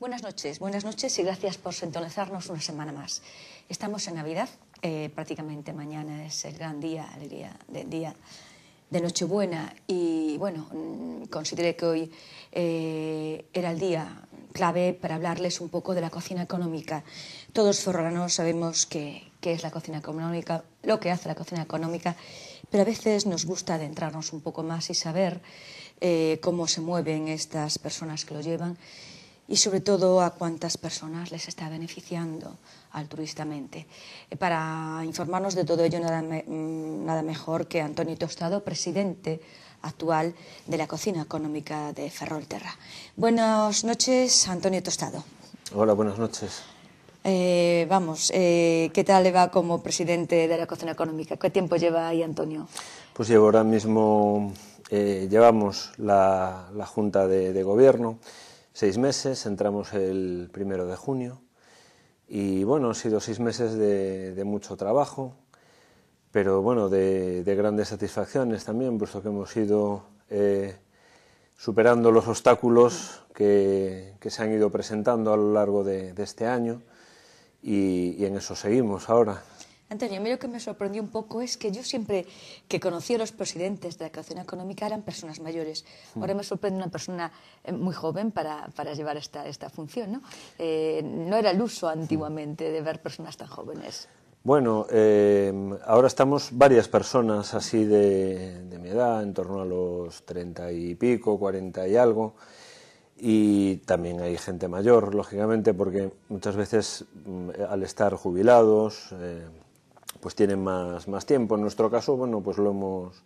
Buenas noches, buenas noches y gracias por sintonizarnos una semana más. Estamos en Navidad, eh, prácticamente mañana es el gran día, el día de, día de Nochebuena y bueno, mm, consideré que hoy eh, era el día clave para hablarles un poco de la cocina económica. Todos forranos sabemos qué es la cocina económica, lo que hace la cocina económica, pero a veces nos gusta adentrarnos un poco más y saber eh, cómo se mueven estas personas que lo llevan y sobre todo a cuántas personas les está beneficiando altruistamente. Eh, para informarnos de todo ello, nada, mm, nada mejor que Antonio Tostado, presidente actual de la Cocina Económica de Ferrolterra. Buenas noches, Antonio Tostado. Hola, buenas noches. Eh, vamos, eh, ¿qué tal le va como presidente de la Cocina Económica? ¿Qué tiempo lleva ahí, Antonio? Pues llevo ahora mismo, llevamos la, Junta de Gobierno seis meses, entramos el primero de junio y bueno, han sido seis meses de, mucho trabajo, pero bueno, de, grandes satisfacciones también, puesto que hemos ido eh, superando los obstáculos que, se han ido presentando a lo largo de, este año y en eso seguimos ahora. Antonio, a mí lo que me sorprendió un poco es que yo siempre que conocí a los presidentes de la creación económica eran personas mayores. Hmm. Ahora me sorprende una persona eh, muy joven para, llevar esta, esta función. ¿no? Eh, no era el uso antiguamente de ver personas tan jóvenes. Bueno, eh, ahora estamos varias personas así de, mi edad, en torno a los treinta y pico, cuarenta y algo y también hay gente mayor, lógicamente, porque muchas veces mm, al estar jubilados, pues tienen más, más tiempo. En nuestro caso, bueno, pues lo hemos,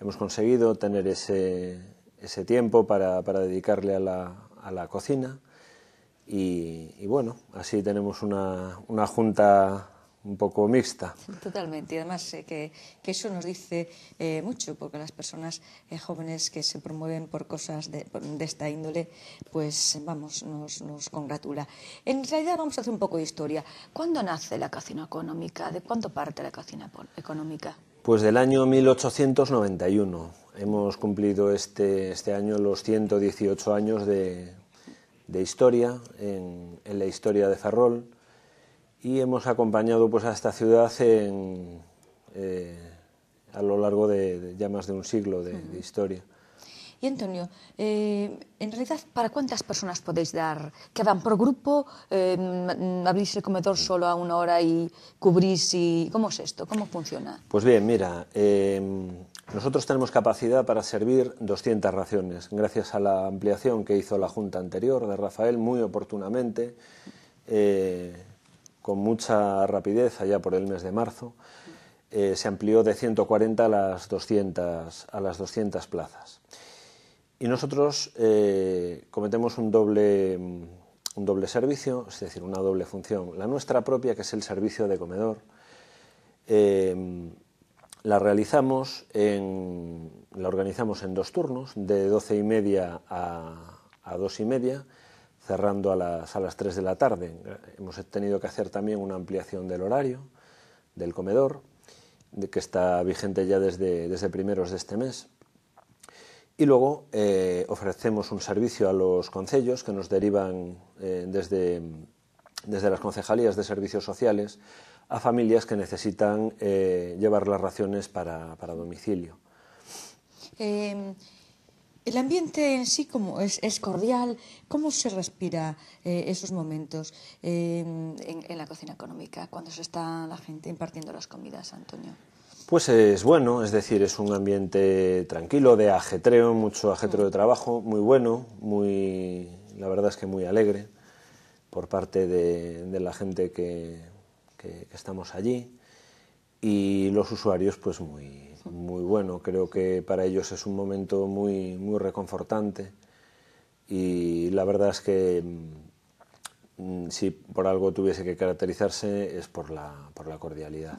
hemos conseguido tener ese, ese tiempo para, para dedicarle a la, a la cocina. Y, bueno, así tenemos una junta un poco mixta. Totalmente, y además eh, que, eso nos dice eh, mucho, porque las personas eh, jóvenes que se promueven por cosas de, esta índole, pues vamos, nos, congratula. En realidad vamos a hacer un poco de historia. ¿Cuándo nace la cocina económica? ¿De cuándo parte la cocina económica? Pues del año 1891. Hemos cumplido este, este año los 118 años de, de historia en, en la historia de Ferrol y hemos acompañado pues, a esta ciudad eh, a lo largo de, ya más de un siglo de, historia. Y Antonio, eh, en realidad, ¿para cuántas personas podéis dar? ¿Que van por grupo? Eh, ¿Abrís el comedor solo a una hora y cubrís? ¿Cómo es esto? ¿Cómo funciona? Pues bien, mira, eh, nosotros tenemos capacidad para servir 200 raciones, gracias a la ampliación que hizo la Junta anterior de Rafael, muy oportunamente con mucha rapidez allá por el mes de marzo. Eh, se amplió de 140 a las 200, a las 200 plazas. Y nosotros eh, cometemos un doble, servicio, es decir, una doble función. La nuestra propia, que es el servicio de comedor, em, la realizamos en, la organizamos en dos turnos, de 12 y media a, a 2 y media, cerrando a las, a las 3 de la tarde. Hemos tenido que hacer también una ampliación del horario del comedor, que está vigente ya desde, desde primeros de este mes. Y luego eh, ofrecemos un servicio a los concellos que nos derivan eh, desde, desde las concejalías de servicios sociales a familias que necesitan eh, llevar las raciones para, para domicilio. Em, el ambiente en sí como es, es cordial, ¿cómo se respira eh, esos momentos em, en, la cocina económica cuando se está la gente impartiendo las comidas, Antonio? Pues es bueno, es decir, es un ambiente tranquilo, de ajetreo, mucho ajetreo de trabajo, muy bueno, muy, la verdad es que muy alegre por parte de, la gente que estamos allí y los usuarios pues muy, bueno. Creo que para ellos es un momento muy, muy reconfortante y la verdad es que mm, si por algo tuviese que caracterizarse es por la, por la cordialidad.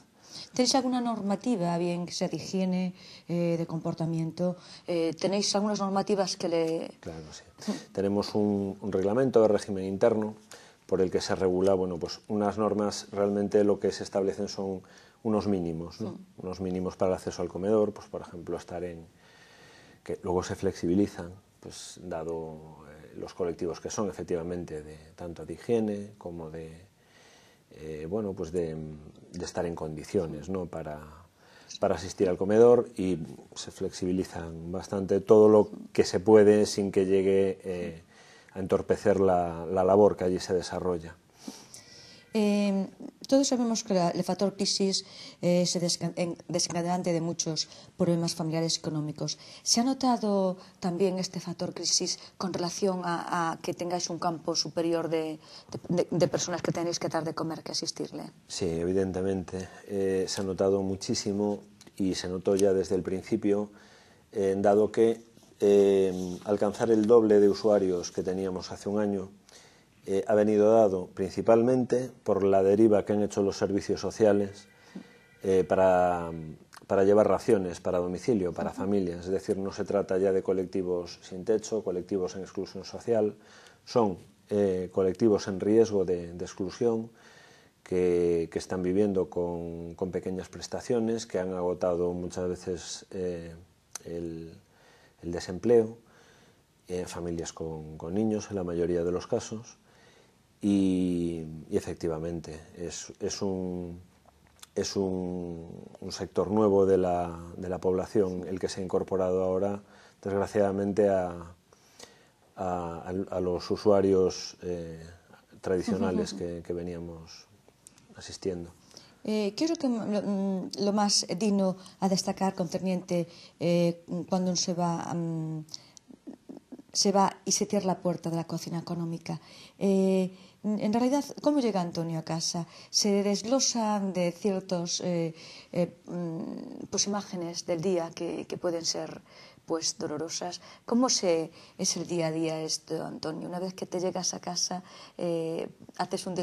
¿Tenéis alguna normativa, bien que sea de higiene, eh, de comportamiento? Eh, ¿Tenéis algunas normativas que le...? Claro, sí. Tenemos un, reglamento de régimen interno por el que se regula, bueno, pues unas normas, realmente lo que se establecen son unos mínimos, unos mínimos para el acceso al comedor, pues por ejemplo estar en que luego se flexibilizan, pues dado eh, los colectivos que son efectivamente de tanto de higiene como de eh, bueno pues de, estar en condiciones, ¿no? Para asistir al comedor y se flexibilizan bastante todo lo que se puede sin que llegue eh, a entorpecer la labor que allí se desarrolla. Eh, todos sabemos que el factor crisis eh, es desencadenante de muchos problemas familiares económicos. ¿Se ha notado también este factor crisis con relación a, que tengáis un campo superior de, personas que tenéis que dar de comer, que asistirle? Sí, evidentemente. Eh, se ha notado muchísimo y se notó ya desde el principio, eh, dado que alcanzar el doble de usuarios que teníamos hace un año, eh, ha venido dado principalmente por la deriva que han hecho los servicios sociales eh, para, llevar raciones para domicilio, para familias. Es decir, no se trata ya de colectivos sin techo, colectivos en exclusión social, son eh, colectivos en riesgo de, exclusión. Que, están viviendo con, pequeñas prestaciones, que han agotado muchas veces el, desempleo, en familias con, niños en la mayoría de los casos y, efectivamente es, es un sector nuevo de la, población el que se ha incorporado ahora, desgraciadamente, a, los usuarios eh, tradicionales que, veníamos asistiendo. Eh, que, mm, mm, lo, más digno a destacar concerniente eh, cuando se va a... Mm, se va y se cierra la puerta de la cocina económica. Eh, en realidad, ¿cómo llega Antonio a casa? Se desglosan de ciertas eh, eh, mm, pues, imágenes del día que, pueden ser pues dolorosas. ¿Cómo se, es el día a día esto, Antonio? Una vez que te llegas a casa, haces un